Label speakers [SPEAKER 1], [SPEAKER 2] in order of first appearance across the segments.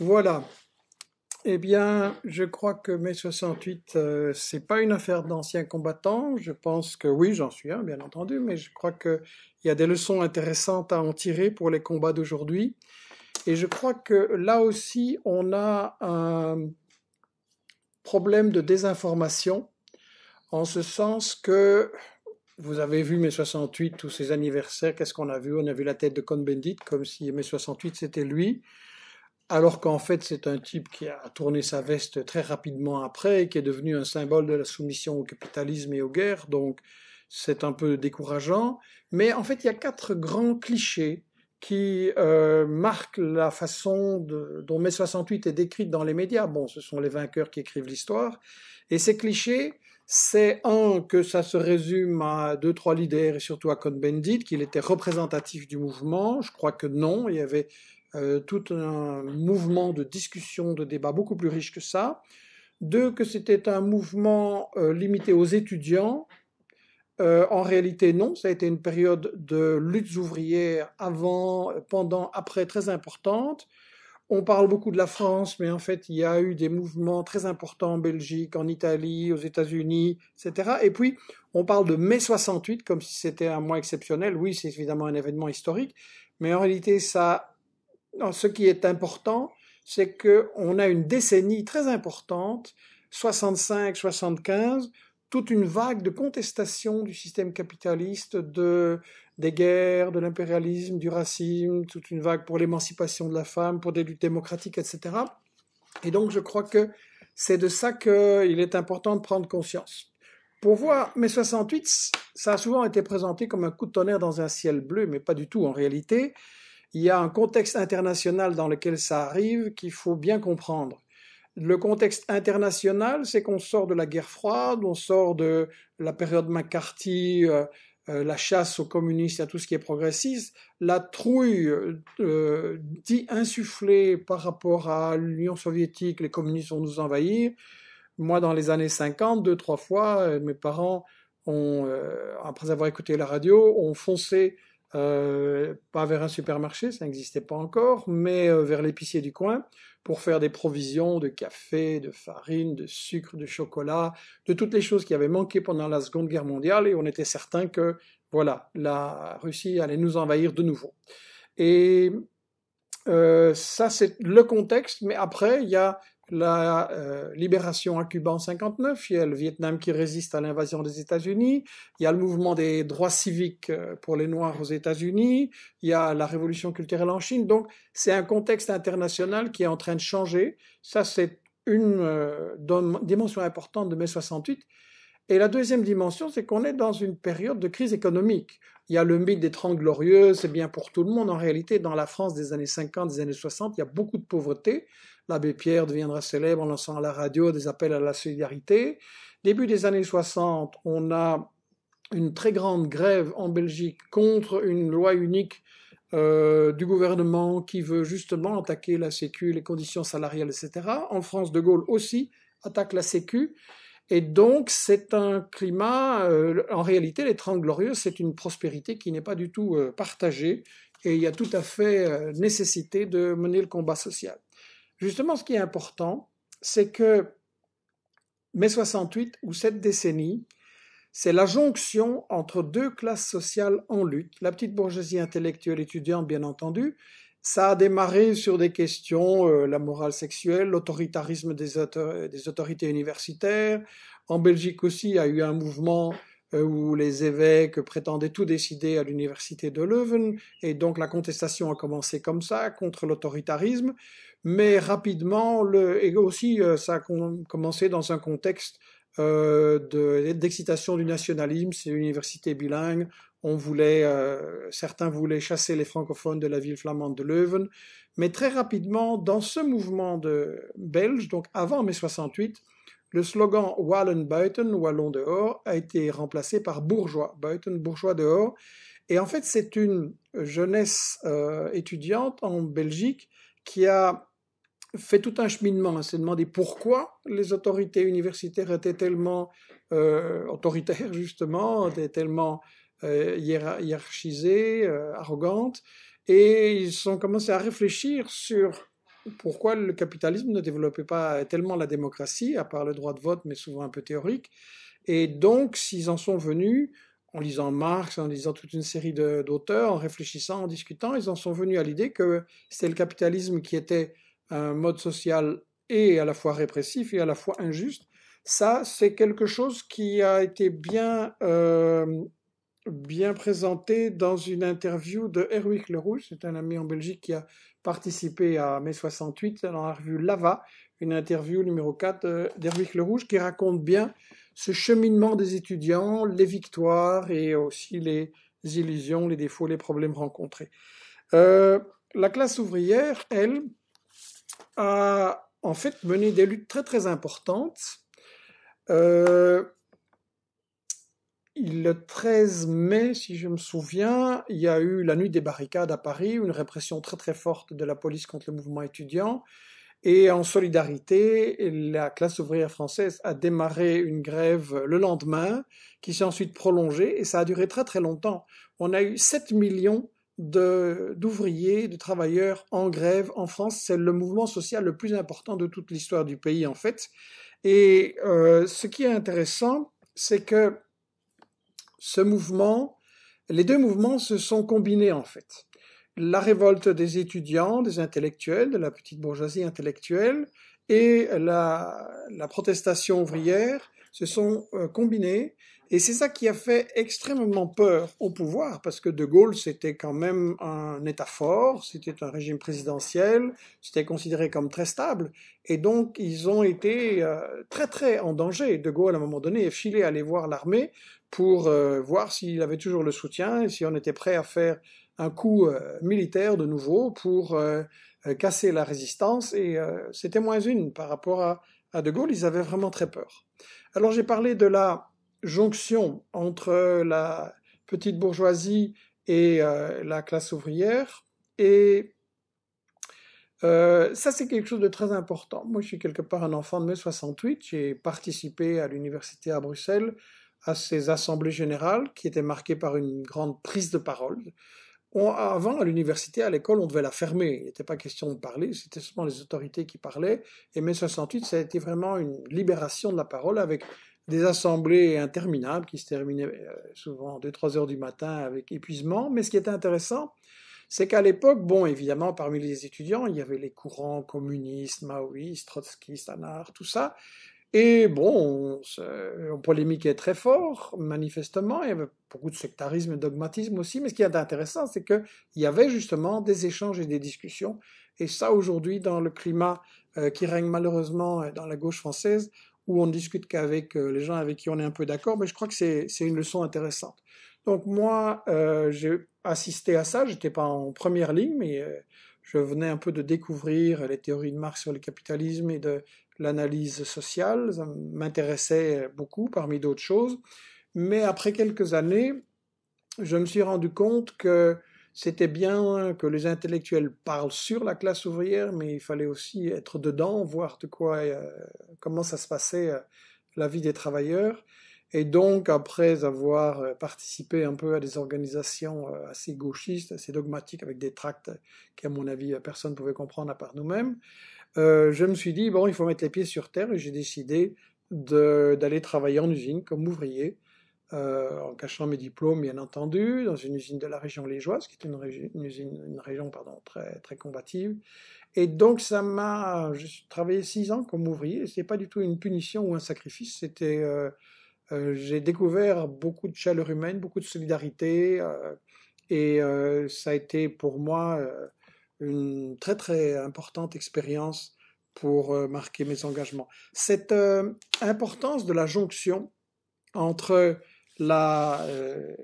[SPEAKER 1] Voilà. Eh bien, je crois que mai 68, ce euh, c'est pas une affaire d'anciens combattants. Je pense que oui, j'en suis un, bien entendu, mais je crois qu'il y a des leçons intéressantes à en tirer pour les combats d'aujourd'hui. Et je crois que là aussi, on a un problème de désinformation, en ce sens que vous avez vu mai 68, tous ces anniversaires, qu'est-ce qu'on a vu On a vu la tête de Cohn-Bendit, comme si mai 68 c'était lui alors qu'en fait c'est un type qui a tourné sa veste très rapidement après et qui est devenu un symbole de la soumission au capitalisme et aux guerres, donc c'est un peu décourageant. Mais en fait il y a quatre grands clichés qui euh, marquent la façon dont mai 68 est décrite dans les médias. Bon, ce sont les vainqueurs qui écrivent l'histoire. Et ces clichés, c'est un que ça se résume à deux trois leaders et surtout à Cohn-Bendit qu'il était représentatif du mouvement. Je crois que non, il y avait euh, tout un mouvement de discussion, de débat beaucoup plus riche que ça. Deux, que c'était un mouvement euh, limité aux étudiants. Euh, en réalité, non. Ça a été une période de luttes ouvrières avant, pendant, après très importante. On parle beaucoup de la France, mais en fait, il y a eu des mouvements très importants en Belgique, en Italie, aux États-Unis, etc. Et puis, on parle de mai 68 comme si c'était un mois exceptionnel. Oui, c'est évidemment un événement historique, mais en réalité, ça ce qui est important, c'est qu'on a une décennie très importante, 65-75, toute une vague de contestation du système capitaliste, de, des guerres, de l'impérialisme, du racisme, toute une vague pour l'émancipation de la femme, pour des luttes démocratiques, etc. Et donc je crois que c'est de ça qu'il est important de prendre conscience. Pour voir mai 68, ça a souvent été présenté comme un coup de tonnerre dans un ciel bleu, mais pas du tout en réalité il y a un contexte international dans lequel ça arrive qu'il faut bien comprendre. Le contexte international, c'est qu'on sort de la guerre froide, on sort de la période McCarthy, euh, euh, la chasse aux communistes et à tout ce qui est progressiste, la trouille euh, dit insufflée par rapport à l'Union soviétique, les communistes vont nous envahir. Moi, dans les années 50, deux, trois fois, mes parents, ont, après avoir écouté la radio, ont foncé euh, pas vers un supermarché, ça n'existait pas encore, mais euh, vers l'épicier du coin pour faire des provisions de café, de farine, de sucre, de chocolat, de toutes les choses qui avaient manqué pendant la Seconde Guerre mondiale, et on était certain que voilà, la Russie allait nous envahir de nouveau. Et euh, ça, c'est le contexte, mais après, il y a la euh, libération à Cuba en 59, il y a le Vietnam qui résiste à l'invasion des États-Unis, il y a le mouvement des droits civiques euh, pour les Noirs aux États-Unis, il y a la révolution culturelle en Chine. Donc c'est un contexte international qui est en train de changer. Ça c'est une euh, dimension importante de mai 68. Et la deuxième dimension, c'est qu'on est dans une période de crise économique. Il y a le mythe des Trente Glorieux, c'est bien pour tout le monde. En réalité, dans la France des années 50, des années 60, il y a beaucoup de pauvreté. L'abbé Pierre deviendra célèbre en lançant à la radio des appels à la solidarité. Début des années 60, on a une très grande grève en Belgique contre une loi unique euh, du gouvernement qui veut justement attaquer la Sécu, les conditions salariales, etc. En France, De Gaulle aussi attaque la Sécu. Et donc, c'est un climat, euh, en réalité, l'étrange glorieux c'est une prospérité qui n'est pas du tout euh, partagée, et il y a tout à fait euh, nécessité de mener le combat social. Justement, ce qui est important, c'est que mai 68 ou cette décennie, c'est la jonction entre deux classes sociales en lutte, la petite bourgeoisie intellectuelle étudiante, bien entendu, ça a démarré sur des questions, euh, la morale sexuelle, l'autoritarisme des, autorités universitaires. En Belgique aussi, il y a eu un mouvement euh, où les évêques prétendaient tout décider à l'université de Leuven, et donc la contestation a commencé comme ça, contre l'autoritarisme. Mais rapidement, et aussi euh, ça a commencé dans un contexte d'excitation du nationalisme, c'est l'université bilingue, on voulait, euh, certains voulaient chasser les francophones de la ville flamande de Leuven, mais très rapidement, dans ce mouvement de Belges, donc avant mai 68, le slogan Wallen buiten, Wallon dehors, a été remplacé par bourgeois buiten, bourgeois dehors. Et en fait, c'est une jeunesse euh, étudiante en Belgique qui a fait tout un cheminement. Elle s'est demandé pourquoi les autorités universitaires étaient tellement euh, autoritaires, justement, étaient tellement euh, hiérarchisées, euh, arrogantes, et ils ont commencé à réfléchir sur pourquoi le capitalisme ne développait pas tellement la démocratie, à part le droit de vote, mais souvent un peu théorique. Et donc, s'ils en sont venus, en lisant Marx, en lisant toute une série d'auteurs, en réfléchissant, en discutant, ils en sont venus à l'idée que c'était le capitalisme qui était un mode social et à la fois répressif et à la fois injuste. Ça, c'est quelque chose qui a été bien euh, bien présenté dans une interview de Le Rouge, C'est un ami en Belgique qui a participé à mai 68 dans la revue Lava, une interview numéro 4 Le Rouge qui raconte bien ce cheminement des étudiants, les victoires et aussi les illusions, les défauts, les problèmes rencontrés. Euh, la classe ouvrière, elle, a en fait mené des luttes très très importantes. Euh, le 13 mai, si je me souviens, il y a eu la nuit des barricades à Paris, une répression très très forte de la police contre le mouvement étudiant. Et en solidarité, la classe ouvrière française a démarré une grève le lendemain, qui s'est ensuite prolongée, et ça a duré très très longtemps. On a eu 7 millions d'ouvriers, de, travailleurs en grève en France. C'est le mouvement social le plus important de toute l'histoire du pays, en fait. Et euh, ce qui est intéressant, c'est que ce mouvement, les deux mouvements se sont combinés en fait. La révolte des étudiants, des intellectuels, de la petite bourgeoisie intellectuelle et la, protestation ouvrière se sont euh, combinés et c'est ça qui a fait extrêmement peur au pouvoir, parce que De Gaulle, c'était quand même un État fort, c'était un régime présidentiel, c'était considéré comme très stable. Et donc, ils ont été euh, très, très en danger. De Gaulle, à un moment donné, est filé aller voir l'armée pour euh, voir s'il avait toujours le soutien et si on était prêt à faire un coup euh, militaire de nouveau pour euh, casser la résistance. Et c'était moins une par rapport à, De Gaulle. Ils avaient vraiment très peur. Alors j'ai parlé de la jonction entre la petite bourgeoisie et la classe ouvrière. Et ça, c'est quelque chose de très important. Moi, je suis quelque part un enfant de mai 68. J'ai participé à l'université à Bruxelles à ces assemblées générales qui étaient marquées par une grande prise de parole. avant, à l'université, à l'école, on devait la fermer. Il n'était pas question de parler, c'était seulement les autorités qui parlaient. Et mai 68, ça a été vraiment une libération de la parole avec des assemblées interminables qui se terminaient euh, souvent 2-3 heures du matin avec épuisement. Mais ce qui était intéressant, c'est qu'à l'époque, bon, évidemment, parmi les étudiants, il y avait les courants communistes, maoïstes, trotskistes, anarchistes, tout ça. Et bon, la polémique est très forte, manifestement. Il y avait beaucoup de sectarisme et dogmatisme aussi. Mais ce qui est intéressant, c'est qu'il y avait justement des échanges et des discussions. Et ça, aujourd'hui, dans le climat euh, qui règne malheureusement euh, dans la gauche française, où on ne discute qu'avec euh, les gens avec qui on est un peu d'accord, mais je crois que c'est une leçon intéressante. Donc moi, j'ai assisté à ça. J'étais pas en première ligne, mais je venais un peu de découvrir les théories de Marx sur le capitalisme et de l'analyse sociale, ça m'intéressait beaucoup parmi d'autres choses, mais après quelques années, je me suis rendu compte que c'était bien que les intellectuels parlent sur la classe ouvrière, mais il fallait aussi être dedans, voir de quoi, euh, comment ça se passait euh, la vie des travailleurs. Et donc, après avoir euh, participé un peu à des organisations assez gauchistes, assez dogmatiques, avec des tracts qu'à mon avis personne ne pouvait comprendre à part nous-mêmes, euh, je me suis dit, bon, il faut mettre les pieds sur terre et j'ai décidé d'aller travailler en usine comme ouvrier, euh, en cachant mes diplômes, bien entendu, dans une usine de la région liégeoise, qui est une, une, usine, une région pardon, très, très combative. Et donc, ça m'a. J'ai travaillé six ans comme ouvrier, ce n'est pas du tout une punition ou un sacrifice, c'était. Euh, j'ai découvert beaucoup de chaleur humaine, beaucoup de solidarité, et ça a été pour moi une très très importante expérience pour euh, marquer mes engagements. Cette euh, importance de la jonction entre la euh,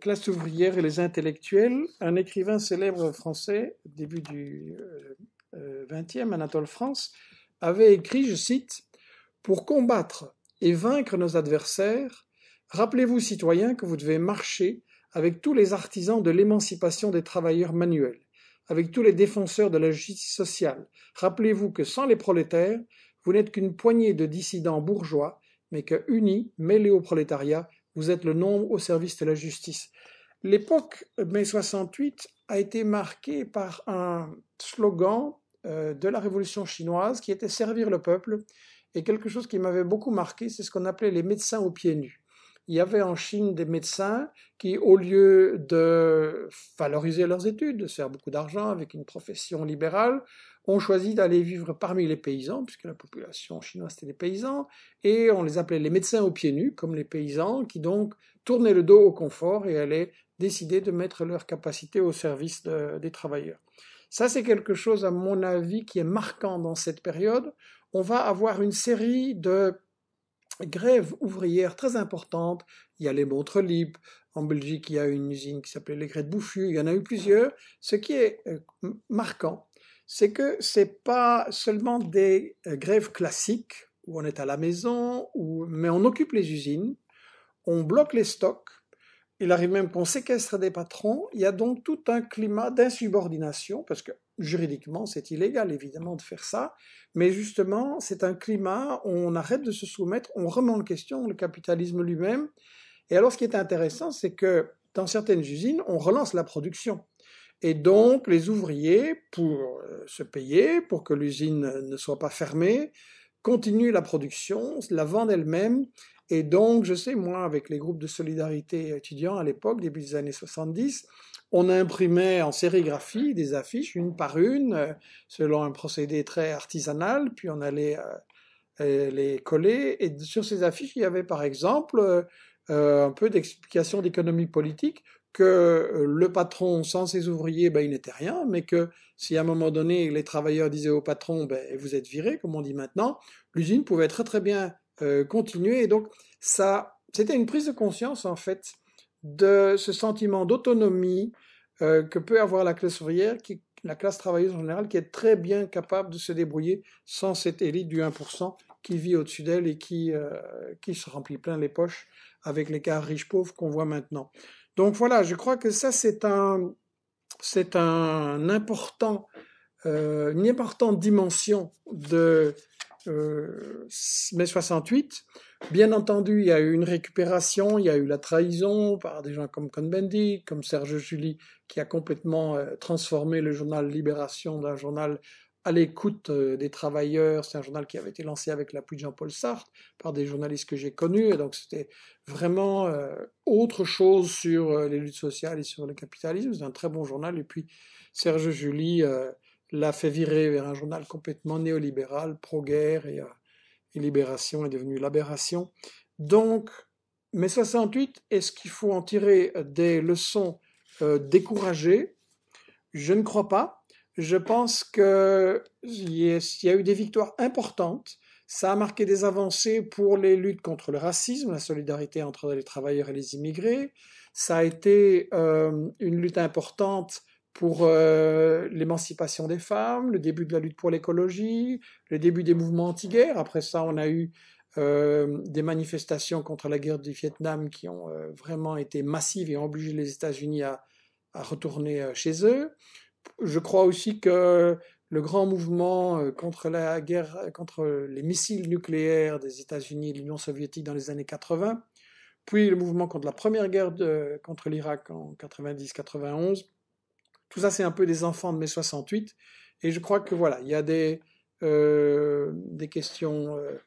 [SPEAKER 1] classe ouvrière et les intellectuels, un écrivain célèbre français, début du 20ème XXe, Anatole France, avait écrit, je cite, Pour combattre et vaincre nos adversaires, rappelez-vous, citoyens, que vous devez marcher avec tous les artisans de l'émancipation des travailleurs manuels avec tous les défenseurs de la justice sociale. Rappelez-vous que sans les prolétaires, vous n'êtes qu'une poignée de dissidents bourgeois, mais que unis, mêlés au prolétariat, vous êtes le nombre au service de la justice. L'époque mai 68 a été marquée par un slogan euh, de la Révolution chinoise qui était servir le peuple. Et quelque chose qui m'avait beaucoup marqué, c'est ce qu'on appelait les médecins aux pieds nus il y avait en Chine des médecins qui, au lieu de valoriser leurs études, de faire beaucoup d'argent avec une profession libérale, ont choisi d'aller vivre parmi les paysans, puisque la population chinoise était des paysans, et on les appelait les médecins aux pieds nus, comme les paysans, qui donc tournaient le dos au confort et allaient décider de mettre leurs capacités au service des travailleurs. Ça, c'est quelque chose, à mon avis, qui est marquant dans cette période. On va avoir une série de grève ouvrière très importante. Il y a les montres libres. En Belgique, il y a une usine qui s'appelait les grèves de Il y en a eu plusieurs. Ce qui est euh, marquant, c'est que ce n'est pas seulement des euh, grèves classiques où on est à la maison, mais on occupe les usines, on bloque les stocks, il arrive même qu'on séquestre des patrons. Il y a donc tout un climat d'insubordination parce que juridiquement, c'est illégal évidemment de faire ça, mais justement, c'est un climat où on arrête de se soumettre, on remet en question le capitalisme lui-même. Et alors, ce qui est intéressant, c'est que dans certaines usines, on relance la production. Et donc, les ouvriers, pour euh, se payer, pour que l'usine ne soit pas fermée, continuent la production, la vendent elle mêmes et donc, je sais, moi, avec les groupes de solidarité étudiants à l'époque, début des années 70, on imprimait en sérigraphie des affiches, une par une, euh, selon un procédé très artisanal, puis on allait euh, euh, les coller. Et sur ces affiches, il y avait par exemple un peu d'explication d'économie politique, que le patron, sans ses ouvriers, ben, il n'était rien, mais que si à un moment donné, les travailleurs disaient au patron, ben, vous êtes viré, comme on dit maintenant, l'usine pouvait très très bien euh, continuer. Et donc, ça, c'était une prise de conscience, en fait, de ce sentiment d'autonomie euh, que peut avoir la classe ouvrière, qui, la classe travailleuse en général, qui est très bien capable de se débrouiller sans cette élite du 1% qui vit au-dessus d'elle et qui, euh, qui se remplit plein les poches avec l'écart riche-pauvre qu'on voit maintenant. Donc voilà, je crois que ça, c'est un, c'est un important, une importante dimension de euh, mai 68. Bien entendu, il y a eu une récupération, il y a eu la trahison par des gens comme Cohn-Bendit, comme Serge Julie, qui a complètement euh, transformé le journal Libération d'un journal à l'écoute euh, des travailleurs. C'est un journal qui avait été lancé avec l'appui de Jean-Paul Sartre par des journalistes que j'ai connus. Et donc c'était vraiment autre chose sur les luttes sociales et sur le capitalisme. C'est un très bon journal. Et puis Serge Julie, l'a fait virer vers un journal complètement néolibéral, pro-guerre et, euh, Libération est devenue l'aberration. Donc, mai 68, est-ce qu'il faut en tirer euh, des leçons euh, découragées Je ne crois pas. Je pense qu'il y, y a eu des victoires importantes. Ça a marqué des avancées pour les luttes contre le racisme, la solidarité entre les travailleurs et les immigrés. Ça a été une lutte importante pour euh, l'émancipation des femmes, le début de la lutte pour l'écologie, le début des mouvements anti-guerre. Après ça, on a eu euh, des manifestations contre la guerre du Vietnam qui ont euh, vraiment été massives et ont obligé les États-Unis à, à, retourner chez eux. Je crois aussi que le grand mouvement contre la guerre, contre les missiles nucléaires des États-Unis et de l'Union soviétique dans les années 80, puis le mouvement contre la première guerre contre l'Irak en 90-91, tout ça, c'est un peu des enfants de mai 68. Et je crois que voilà, il y a des, euh, des questions euh,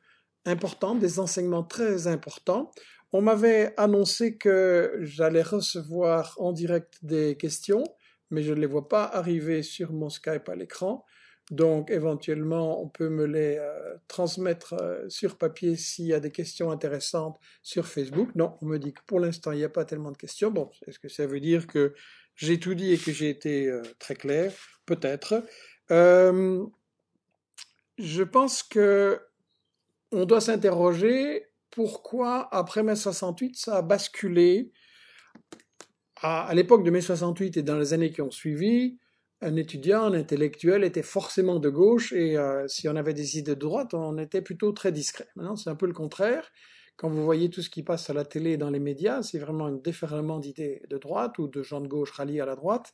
[SPEAKER 1] importantes, des enseignements très importants. On m'avait annoncé que j'allais recevoir en direct des questions, mais je ne les vois pas arriver sur mon Skype à l'écran. Donc éventuellement, on peut me les euh, transmettre sur papier s'il y a des questions intéressantes sur Facebook. Non, on me dit que pour l'instant, il n'y a pas tellement de questions. Bon, est-ce que ça veut dire que j'ai tout dit et que j'ai été euh, très clair, peut-être. Euh, je pense que on doit s'interroger pourquoi après mai 68 ça a basculé. À, l'époque de mai 68 et dans les années qui ont suivi, un étudiant, un intellectuel était forcément de gauche et euh, si on avait des idées de droite, on était plutôt très discret. Maintenant, c'est un peu le contraire. Quand vous voyez tout ce qui passe à la télé et dans les médias, c'est vraiment un déferlement d'idées de droite ou de gens de gauche ralliés à la droite.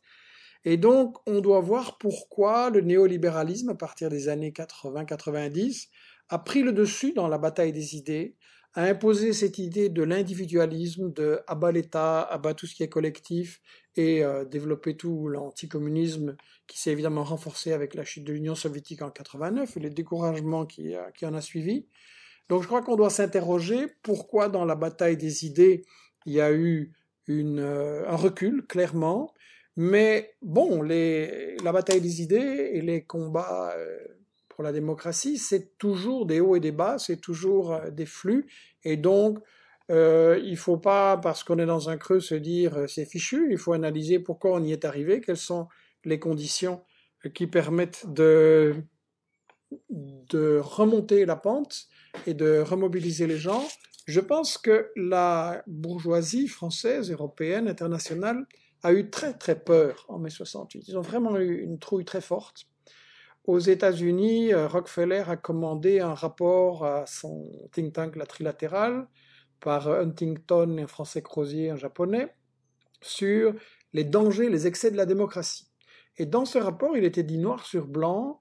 [SPEAKER 1] Et donc, on doit voir pourquoi le néolibéralisme, à partir des années 80-90, a pris le dessus dans la bataille des idées, a imposé cette idée de l'individualisme, de abat l'État, abat tout ce qui est collectif, et euh, développé développer tout l'anticommunisme qui s'est évidemment renforcé avec la chute de l'Union soviétique en 89 et les découragements qui, euh, qui en a suivi. Donc je crois qu'on doit s'interroger pourquoi dans la bataille des idées, il y a eu euh, un recul, clairement. Mais bon, la bataille des idées et les combats euh, pour la démocratie, c'est toujours des hauts et des bas, c'est toujours euh, des flux. Et donc, il ne faut pas, parce qu'on est dans un creux, se dire c'est fichu. Il faut analyser pourquoi on y est arrivé, quelles sont les conditions qui permettent de, de remonter la pente et de remobiliser les gens. Je pense que la bourgeoisie française, européenne, internationale a eu très très peur en mai 68. Ils ont vraiment eu une trouille très forte. Aux États-Unis, euh, Rockefeller a commandé un rapport à son think tank la trilatérale par Huntington, un français Crozier, un japonais, sur les dangers, les excès de la démocratie. Et dans ce rapport, il était dit noir sur blanc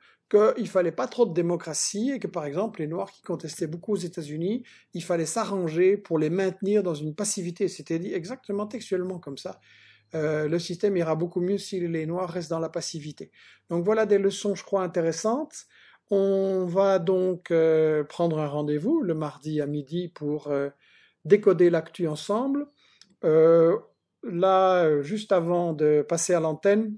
[SPEAKER 1] qu'il fallait pas trop de démocratie et que par exemple les Noirs qui contestaient beaucoup aux États-Unis, il fallait s'arranger pour les maintenir dans une passivité. C'était dit exactement textuellement comme ça. Euh, le système ira beaucoup mieux si les Noirs restent dans la passivité. Donc voilà des leçons, je crois, intéressantes. On va donc euh, prendre un rendez-vous le mardi à midi pour euh, décoder l'actu ensemble. là, juste avant de passer à l'antenne,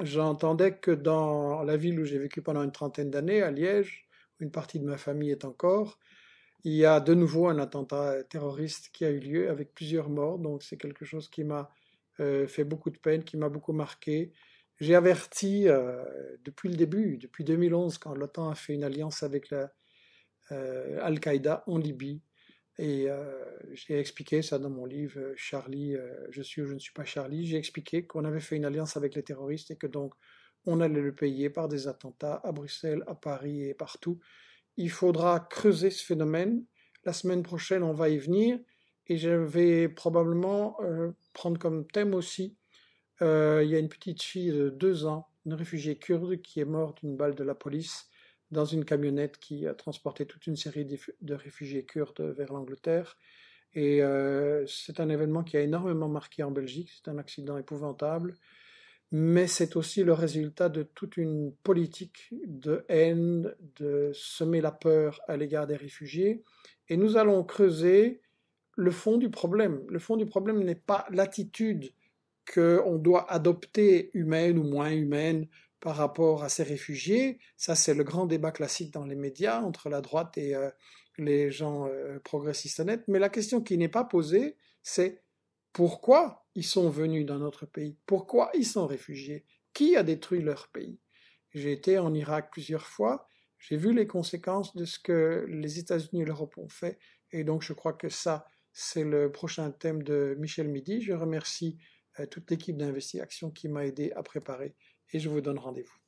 [SPEAKER 1] j'entendais que dans la ville où j'ai vécu pendant une trentaine d'années, à Liège, où une partie de ma famille est encore, il y a de nouveau un attentat terroriste qui a eu lieu avec plusieurs morts. Donc c'est quelque chose qui m'a euh, fait beaucoup de peine, qui m'a beaucoup marqué. J'ai averti euh, depuis le début, depuis 2011, quand l'OTAN a fait une alliance avec la, euh, Al-Qaïda en Libye, et euh, j'ai expliqué ça dans mon livre euh, Charlie, euh, je suis ou je ne suis pas Charlie. J'ai expliqué qu'on avait fait une alliance avec les terroristes et que donc on allait le payer par des attentats à Bruxelles, à Paris et partout. Il faudra creuser ce phénomène. La semaine prochaine, on va y venir et je vais probablement prendre comme thème aussi. il y a une petite fille de deux ans, une réfugiée kurde, qui est morte d'une balle de la police dans une camionnette qui a euh, transporté toute une série de réfugiés kurdes vers l'Angleterre. Et euh, c'est un événement qui a énormément marqué en Belgique, c'est un accident épouvantable, mais c'est aussi le résultat de toute une politique de haine, de semer la peur à l'égard des réfugiés. Et nous allons creuser le fond du problème. Le fond du problème n'est pas l'attitude qu'on doit adopter, humaine ou moins humaine, par rapport à ces réfugiés. Ça, c'est le grand débat classique dans les médias entre la droite et euh, les gens euh, progressistes honnêtes. Mais la question qui n'est pas posée, c'est pourquoi ils sont venus dans notre pays Pourquoi ils sont réfugiés Qui a détruit leur pays J'ai été en Irak plusieurs fois. J'ai vu les conséquences de ce que les États-Unis et l'Europe ont fait. Et donc, je crois que ça, c'est le prochain thème de Michel Midi. Je remercie euh, toute l'équipe d'investigation qui m'a aidé à préparer et je vous donne rendez-vous.